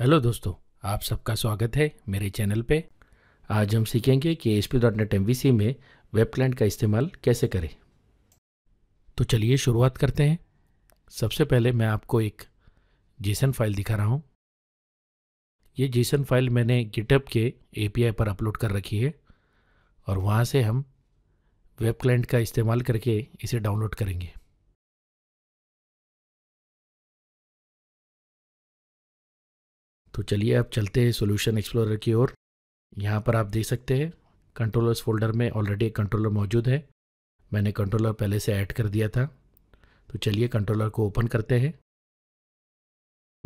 hello दोस्तों आप सबका स्वागत है मेरे चैनल पे आज हम सीखेंगे कि H P dot net M में वेब क्लाइंट का इस्तेमाल कैसे करें तो चलिए शुरुआत करते हैं सबसे पहले मैं आपको एक जेसन फाइल दिखा रहा हूँ ये जेसन फाइल मैंने गिटअप के एपीआई पर अपलोड कर रखी है और वहाँ से हम वेब क्लाइंट का इस्तेमाल करके इसे डाउनलोड करेंगे तो चलिए अब चलते हैं सोल्यूशन एक्सप्लोरर की ओर यहाँ पर आप देख सकते हैं कंट्रोलर्स फोल्डर में ऑलरेडी एक कंट्रोलर मौजूद है मैंने कंट्रोलर पहले से ऐड कर दिया था तो चलिए कंट्रोलर को ओपन करते हैं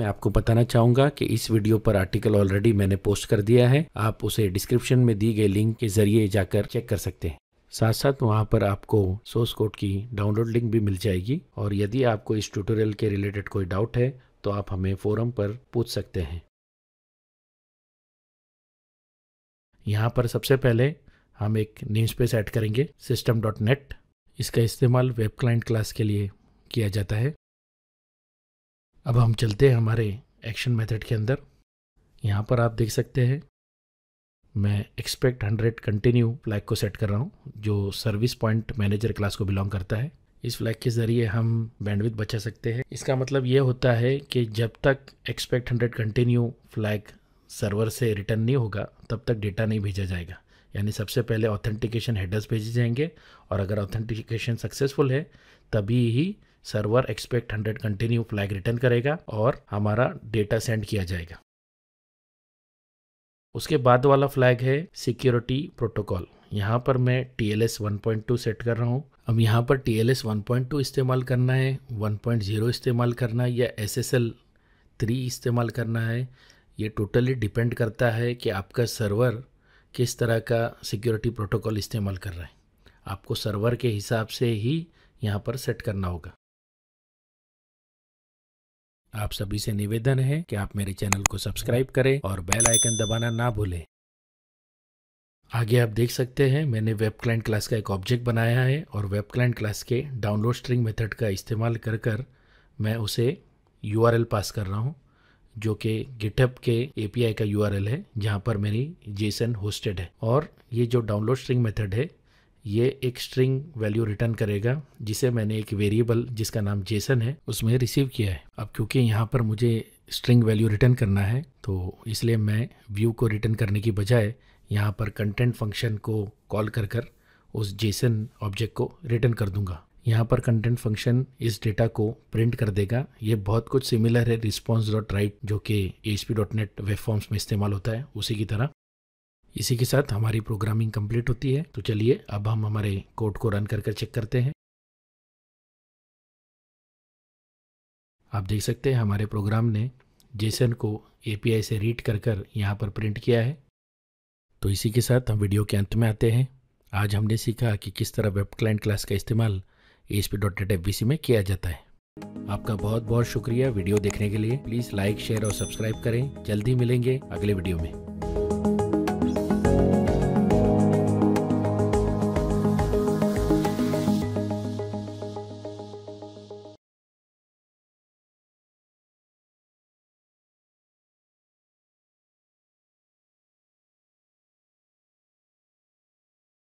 मैं आपको बताना चाहूँगा कि इस वीडियो पर आर्टिकल ऑलरेडी मैंने पोस्ट कर दिया है आप उसे डिस्क्रिप्शन में दी गई लिंक के जरिए जाकर चेक कर सकते हैं साथ साथ वहाँ पर आपको सोर्स कोड की डाउनलोड लिंक भी मिल जाएगी और यदि आपको इस ट्यूटोरियल के रिलेटेड कोई डाउट है तो आप हमें फोरम पर पूछ सकते हैं यहाँ पर सबसे पहले हम एक नेम स्पेस ऐड करेंगे सिस्टम डॉट नेट इसका इस्तेमाल वेब क्लाइंट क्लास के लिए किया जाता है अब हम चलते हैं हमारे एक्शन मेथड के अंदर यहाँ पर आप देख सकते हैं मैं एक्सपेक्ट हंड्रेड कंटिन्यू फ्लैग को सेट कर रहा हूँ जो सर्विस पॉइंट मैनेजर क्लास को बिलोंग करता है इस फ्लैग के ज़रिए हम बैंडविथ बचा सकते हैं इसका मतलब ये होता है कि जब तक expect hundred continue flag server से रिटर्न नहीं होगा तब तक डेटा नहीं भेजा जाएगा यानी सबसे पहले ऑथेंटिकेशन हेडर्स भेजे जाएंगे और अगर ऑथेंटिकेशन सक्सेसफुल है तभी ही server expect hundred continue flag return करेगा और हमारा डेटा सेंड किया जाएगा उसके बाद वाला फ्लैग है सिक्योरिटी प्रोटोकॉल यहाँ पर मैं T L S one point two set कर रहा हूँ अब यहाँ पर T L S one point two इस्तेमाल करना है वन पॉइंट जीरो इस्तेमाल करना है या एस एस एल थ्री इस्तेमाल करना है ये टोटली डिपेंड करता है कि आपका सर्वर किस तरह का सिक्योरिटी प्रोटोकॉल इस्तेमाल कर रहा है आपको सर्वर के हिसाब से ही यहाँ पर सेट करना होगा आप सभी से निवेदन है कि आप मेरे चैनल को सब्सक्राइब करें और बेल आइकन दबाना ना भूलें आगे आप देख सकते हैं मैंने वेब क्लाइंट क्लास का एक ऑब्जेक्ट बनाया है और वेब क्लाइंट क्लास के डाउनलोड स्ट्रिंग मेथड का इस्तेमाल कर कर मैं उसे यू पास कर रहा हूँ जो कि गिटहब के एपीआई का यूआरएल है जहाँ पर मेरी जेसन होस्टेड है और ये जो डाउनलोड स्ट्रिंग मेथड है ये एक स्ट्रिंग वैल्यू रिटर्न करेगा जिसे मैंने एक वेरिएबल जिसका नाम जेसन है उसमें रिसीव किया है अब क्योंकि यहाँ पर मुझे स्ट्रिंग वैल्यू रिटर्न करना है तो इसलिए मैं व्यू को रिटर्न करने की बजाय यहाँ पर कंटेंट फंक्शन को कॉल कर कर उस जेसन ऑब्जेक्ट को रिटर्न कर दूंगा यहाँ पर कंटेंट फंक्शन इस डेटा को प्रिंट कर देगा ये बहुत कुछ सिमिलर है रिस्पॉन्स डॉट राइट जो कि H P dot net web forms में इस्तेमाल होता है उसी की तरह इसी के साथ हमारी प्रोग्रामिंग कंप्लीट होती है तो चलिए अब हम हमारे कोड को रन कर कर चेक करते हैं आप देख सकते हैं हमारे प्रोग्राम ने जेसन को आई से रीड कर कर यहाँ पर प्रिंट किया है तो इसी के साथ हम वीडियो के अंत में आते हैं आज हमने सीखा कि किस तरह वेब क्लाइंट क्लास का इस्तेमाल S P dot net F B C में किया जाता है आपका बहुत बहुत शुक्रिया वीडियो देखने के लिए प्लीज़ लाइक शेयर और सब्सक्राइब करें जल्दी मिलेंगे अगले वीडियो में